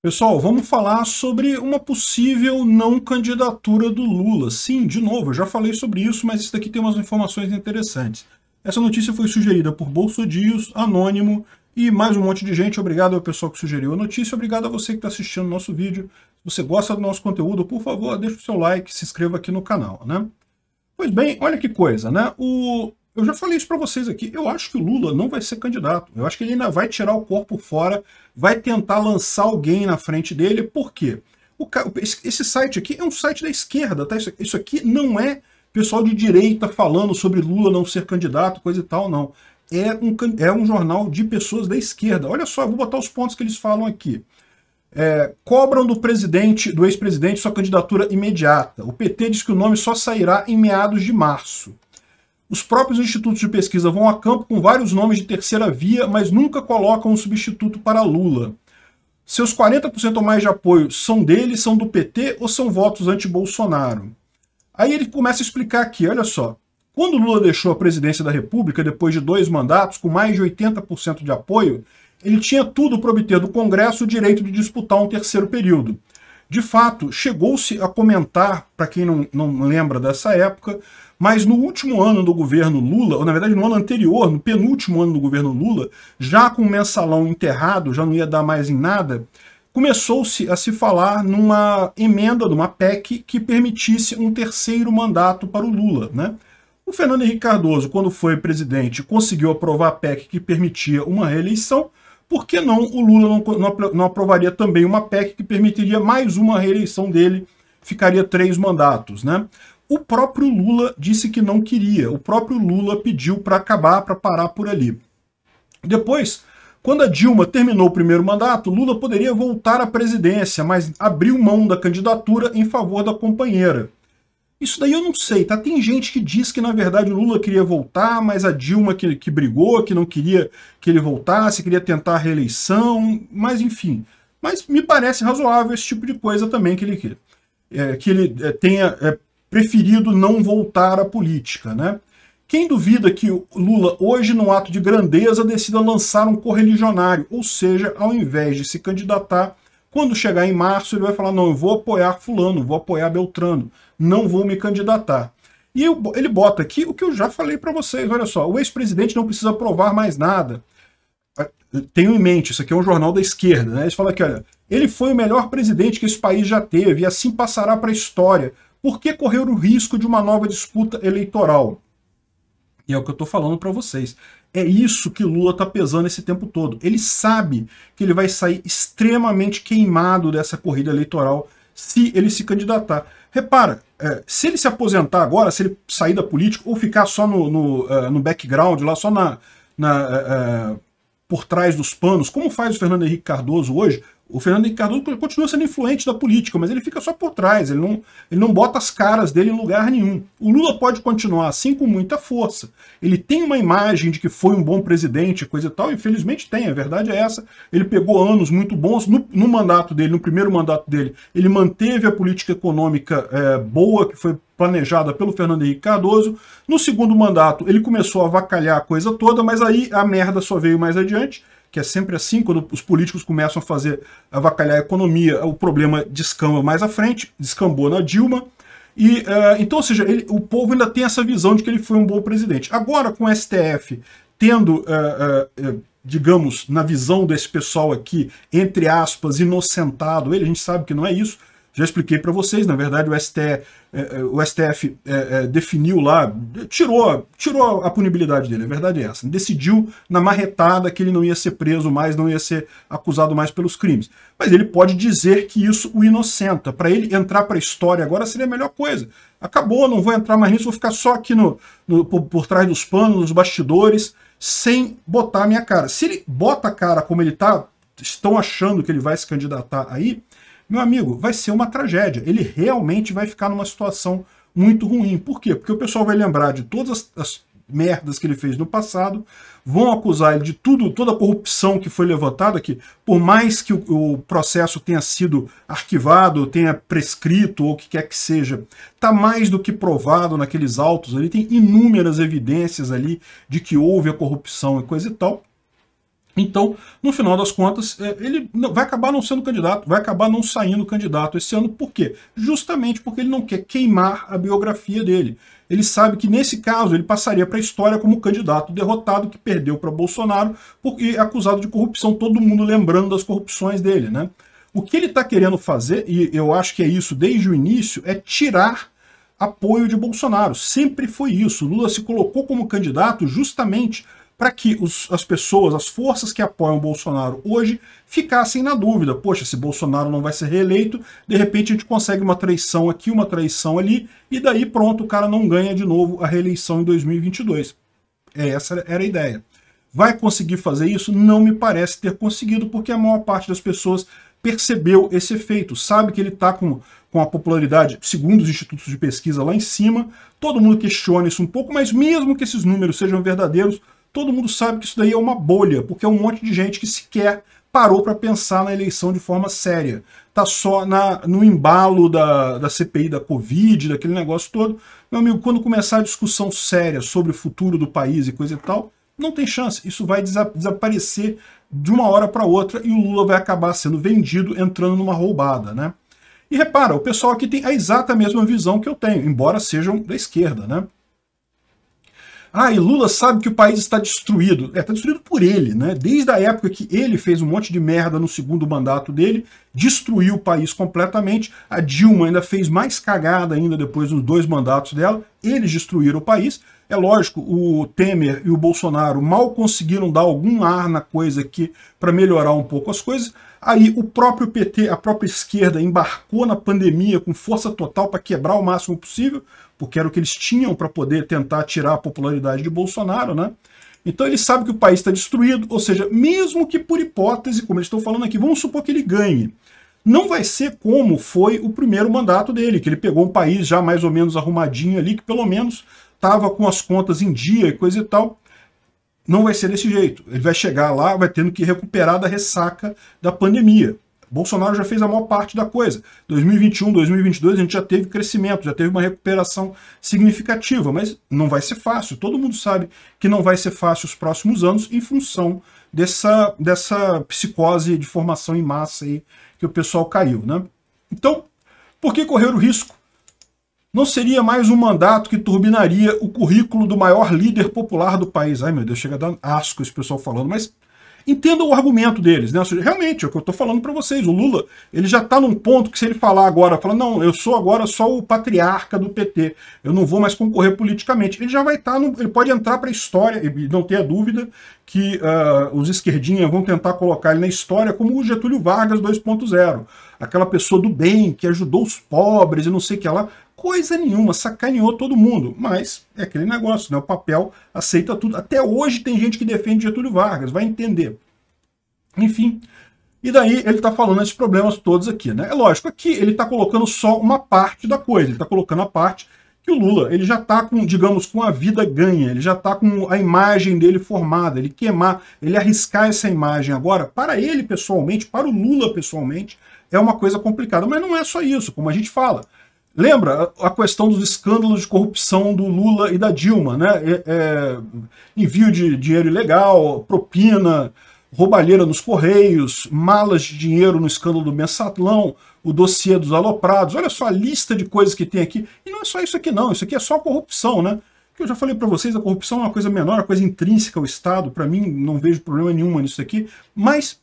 Pessoal, vamos falar sobre uma possível não candidatura do Lula. Sim, de novo, eu já falei sobre isso, mas isso daqui tem umas informações interessantes. Essa notícia foi sugerida por Bolsodios, Anônimo e mais um monte de gente. Obrigado ao pessoal que sugeriu a notícia, obrigado a você que está assistindo o nosso vídeo. Se você gosta do nosso conteúdo, por favor, deixe o seu like, se inscreva aqui no canal, né? Pois bem, olha que coisa, né? O eu já falei isso para vocês aqui. Eu acho que o Lula não vai ser candidato. Eu acho que ele ainda vai tirar o corpo fora, vai tentar lançar alguém na frente dele. Por quê? esse site aqui é um site da esquerda, tá? Isso aqui não é pessoal de direita falando sobre Lula não ser candidato, coisa e tal, não. É um, é um jornal de pessoas da esquerda. Olha só, eu vou botar os pontos que eles falam aqui. É, cobram do presidente, do ex-presidente, sua candidatura imediata. O PT diz que o nome só sairá em meados de março. Os próprios institutos de pesquisa vão a campo com vários nomes de terceira via, mas nunca colocam um substituto para Lula. Seus 40% ou mais de apoio são dele, são do PT ou são votos anti-Bolsonaro? Aí ele começa a explicar aqui, olha só. Quando Lula deixou a presidência da República, depois de dois mandatos, com mais de 80% de apoio, ele tinha tudo para obter do Congresso o direito de disputar um terceiro período. De fato, chegou-se a comentar, para quem não, não lembra dessa época, mas no último ano do governo Lula, ou na verdade no ano anterior, no penúltimo ano do governo Lula, já com o mensalão enterrado, já não ia dar mais em nada, começou-se a se falar numa emenda, numa PEC, que permitisse um terceiro mandato para o Lula. Né? O Fernando Henrique Cardoso, quando foi presidente, conseguiu aprovar a PEC que permitia uma reeleição, por que não o Lula não, não, aprovaria também uma PEC que permitiria mais uma reeleição dele, ficaria três mandatos, né? O próprio Lula disse que não queria, o próprio Lula pediu para acabar, para parar por ali. Depois, quando a Dilma terminou o primeiro mandato, Lula poderia voltar à presidência, mas abriu mão da candidatura em favor da companheira. Isso daí eu não sei, tá? Tem gente que diz que, na verdade, o Lula queria voltar, mas a Dilma que, que brigou, que não queria que ele voltasse, queria tentar a reeleição, mas enfim. Mas me parece razoável esse tipo de coisa também que ele, que, é, que ele é, tenha é, preferido não voltar à política, né? Quem duvida que Lula, hoje, num ato de grandeza, decida lançar um correligionário, ou seja, ao invés de se candidatar, quando chegar em março, ele vai falar, não, eu vou apoiar fulano, vou apoiar Beltrano, não vou me candidatar. E eu, ele bota aqui o que eu já falei para vocês, olha só, o ex-presidente não precisa provar mais nada. Ah, Tenho em mente, isso aqui é um jornal da esquerda, né? Eles falam aqui, olha, ele foi o melhor presidente que esse país já teve e assim passará para a história. Por que correr o risco de uma nova disputa eleitoral? E é o que eu estou falando para vocês. É isso que Lula está pesando esse tempo todo. Ele sabe que ele vai sair extremamente queimado dessa corrida eleitoral se ele se candidatar. Repara, é, se ele se aposentar agora, se ele sair da política ou ficar só no, no, é, no background, lá só na, na é, por trás dos panos, como faz o Fernando Henrique Cardoso hoje, o Fernando Henrique Cardoso continua sendo influente da política, mas ele fica só por trás, ele não, ele não bota as caras dele em lugar nenhum. O Lula pode continuar assim com muita força. Ele tem uma imagem de que foi um bom presidente, coisa e tal, infelizmente tem, a verdade é essa. Ele pegou anos muito bons no, no mandato dele, no primeiro mandato dele, ele manteve a política econômica é, boa, que foi planejada pelo Fernando Henrique Cardoso. No segundo mandato, ele começou a vacalhar a coisa toda, mas aí a merda só veio mais adiante que é sempre assim, quando os políticos começam a fazer avacalhar a economia, o problema descamba mais à frente, descambou na Dilma. E, uh, então, ou seja, ele, o povo ainda tem essa visão de que ele foi um bom presidente. Agora, com o STF tendo, uh, uh, digamos, na visão desse pessoal aqui, entre aspas, inocentado ele, a gente sabe que não é isso, já expliquei para vocês, na verdade, o, ST, eh, é, é, o STF eh, é, definiu lá, tirou, tirou a punibilidade dele, a verdade é essa. Decidiu na marretada que ele não ia ser preso mais, não ia ser acusado mais pelos crimes. Mas ele pode dizer que isso o inocenta. Para ele entrar para a história agora seria a melhor coisa. Acabou, não vou entrar mais nisso, vou ficar só aqui no, no por, por trás dos panos, nos bastidores, sem botar a minha cara. Se ele bota a cara como ele está estão achando que ele vai se candidatar aí, meu amigo, vai ser uma tragédia. Ele realmente vai ficar numa situação muito ruim. Por quê? Porque o pessoal vai lembrar de todas as, as merdas que ele fez no passado, vão acusar ele de tudo, toda a corrupção que foi levantada, que por mais que o, o processo tenha sido arquivado, tenha prescrito ou o que quer que seja, está mais do que provado naqueles autos ali, tem inúmeras evidências ali de que houve a corrupção e coisa e tal. Então, no final das contas, é, ele vai acabar não sendo candidato, vai acabar não saindo candidato esse ano. Por quê? Justamente porque ele não quer queimar a biografia dele. Ele sabe que, nesse caso, ele passaria para a história como candidato derrotado que perdeu para Bolsonaro porque acusado de corrupção, todo mundo lembrando das corrupções dele. Né? O que ele está querendo fazer, e eu acho que é isso desde o início, é tirar apoio de Bolsonaro. Sempre foi isso. Lula se colocou como candidato justamente para que os, as pessoas, as forças que apoiam o Bolsonaro hoje, ficassem na dúvida. Poxa, se Bolsonaro não vai ser reeleito, de repente a gente consegue uma traição aqui, uma traição ali, e daí pronto, o cara não ganha de novo a reeleição em 2022. É, essa era a ideia. Vai conseguir fazer isso? Não me parece ter conseguido, porque a maior parte das pessoas percebeu esse efeito, sabe que ele está com, com a popularidade, segundo os institutos de pesquisa, lá em cima. Todo mundo questiona isso um pouco, mas mesmo que esses números sejam verdadeiros, todo mundo sabe que isso daí é uma bolha, porque é um monte de gente que sequer parou para pensar na eleição de forma séria. Está só na, no embalo da, da CPI da Covid, daquele negócio todo. Meu amigo, quando começar a discussão séria sobre o futuro do país e coisa e tal, não tem chance. Isso vai desa desaparecer de uma hora para outra e o Lula vai acabar sendo vendido, entrando numa roubada, né? E repara, o pessoal aqui tem a exata mesma visão que eu tenho, embora sejam da esquerda, né? Ah, e Lula sabe que o país está destruído. É, está destruído por ele, né? Desde a época que ele fez um monte de merda no segundo mandato dele, destruiu o país completamente. A Dilma ainda fez mais cagada ainda depois dos dois mandatos dela. Eles destruíram o país. É lógico, o Temer e o Bolsonaro mal conseguiram dar algum ar na coisa aqui para melhorar um pouco as coisas. Aí o próprio PT, a própria esquerda, embarcou na pandemia com força total para quebrar o máximo possível, porque era o que eles tinham para poder tentar tirar a popularidade de Bolsonaro, né? Então ele sabe que o país está destruído, ou seja, mesmo que por hipótese, como eles estão falando aqui, vamos supor que ele ganhe não vai ser como foi o primeiro mandato dele, que ele pegou um país já mais ou menos arrumadinho ali, que pelo menos estava com as contas em dia e coisa e tal. Não vai ser desse jeito. Ele vai chegar lá, vai tendo que recuperar da ressaca da pandemia. Bolsonaro já fez a maior parte da coisa. 2021, 2022, a gente já teve crescimento, já teve uma recuperação significativa, mas não vai ser fácil. Todo mundo sabe que não vai ser fácil os próximos anos em função dessa, dessa psicose de formação em massa aí que o pessoal caiu. Né? Então, por que correr o risco? não seria mais um mandato que turbinaria o currículo do maior líder popular do país. Ai, meu Deus, chega a dar asco esse pessoal falando, mas entendam o argumento deles, né? Realmente, é o que eu estou falando para vocês. O Lula, ele já está num ponto que se ele falar agora, falar, não, eu sou agora só o patriarca do PT, eu não vou mais concorrer politicamente. Ele já vai estar, tá ele pode entrar para a história, e não tenha dúvida que uh, os esquerdinhas vão tentar colocar ele na história como o Getúlio Vargas 2.0, aquela pessoa do bem que ajudou os pobres e não sei o que lá coisa nenhuma, sacaneou todo mundo. Mas é aquele negócio, né? O papel aceita tudo. Até hoje tem gente que defende Getúlio Vargas, vai entender. Enfim. E daí ele está falando esses problemas todos aqui, né? É lógico, aqui ele está colocando só uma parte da coisa, ele está colocando a parte que o Lula ele já está com, digamos, com a vida ganha, ele já está com a imagem dele formada, ele queimar, ele arriscar essa imagem agora, para ele pessoalmente, para o Lula pessoalmente, é uma coisa complicada. Mas não é só isso, como a gente fala. Lembra a questão dos escândalos de corrupção do Lula e da Dilma, né? É, é, envio de dinheiro ilegal, propina, roubalheira nos Correios, malas de dinheiro no escândalo do Mensalão, o dossiê dos aloprados. Olha só a lista de coisas que tem aqui. E não é só isso aqui não, isso aqui é só corrupção, né? Que eu já falei para vocês, a corrupção é uma coisa menor, é uma coisa intrínseca ao Estado. Para mim, não vejo problema nenhum nisso aqui. Mas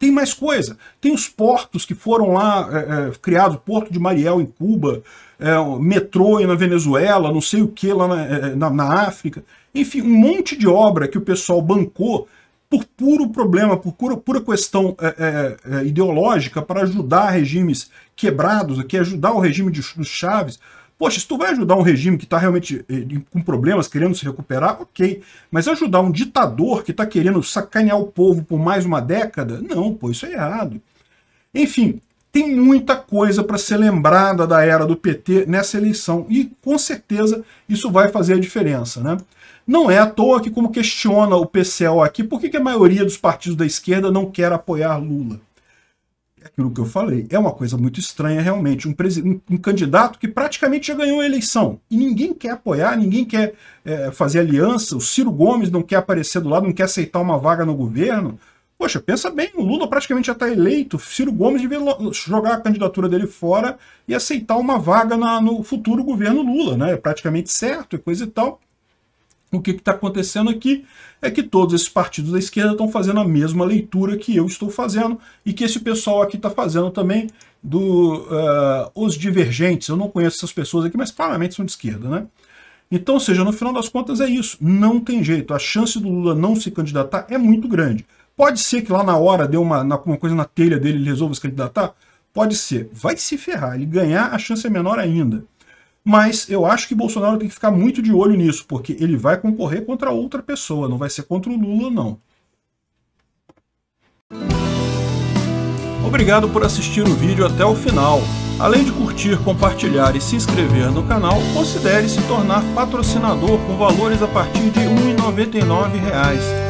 tem mais coisa. Tem os portos que foram lá é, é, criados, Porto de Mariel em Cuba, é, metrô na Venezuela, não sei o que lá na, é, na, na África. Enfim, um monte de obra que o pessoal bancou por puro problema, por pura, pura questão é, é, é ideológica, para ajudar regimes quebrados, aqui ajudar o regime de, dos Chaves, Poxa, se tu vai ajudar um regime que está realmente eh, com problemas, querendo se recuperar, ok. Mas ajudar um ditador que está querendo sacanear o povo por mais uma década? Não, pô, isso é errado. Enfim, tem muita coisa para ser lembrada da era do PT nessa eleição e com certeza isso vai fazer a diferença, né? Não é à toa que como questiona o PCO aqui, por que, que a maioria dos partidos da esquerda não quer apoiar Lula? aquilo que eu falei, é uma coisa muito estranha realmente. Um, um candidato que praticamente já ganhou a eleição e ninguém quer apoiar, ninguém quer é, fazer aliança. O Ciro Gomes não quer aparecer do lado, não quer aceitar uma vaga no governo. Poxa, pensa bem, o Lula praticamente já está eleito. Ciro Gomes devia jogar a candidatura dele fora e aceitar uma vaga na, no futuro governo Lula, né? É praticamente certo e coisa e tal. O que está acontecendo aqui é que todos esses partidos da esquerda estão fazendo a mesma leitura que eu estou fazendo e que esse pessoal aqui está fazendo também do uh, os divergentes. Eu não conheço essas pessoas aqui, mas claramente são de esquerda, né? Então, ou seja, no final das contas é isso. Não tem jeito. A chance do Lula não se candidatar é muito grande. Pode ser que lá na hora deu uma, uma coisa na telha dele ele resolva se candidatar? Pode ser. Vai se ferrar. Ele ganhar, a chance é menor ainda. Mas eu acho que Bolsonaro tem que ficar muito de olho nisso, porque ele vai concorrer contra outra pessoa, não vai ser contra o Lula, não. Obrigado por assistir o vídeo até o final. Além de curtir, compartilhar e se inscrever no canal, considere se tornar patrocinador com valores a partir de R$ 1,99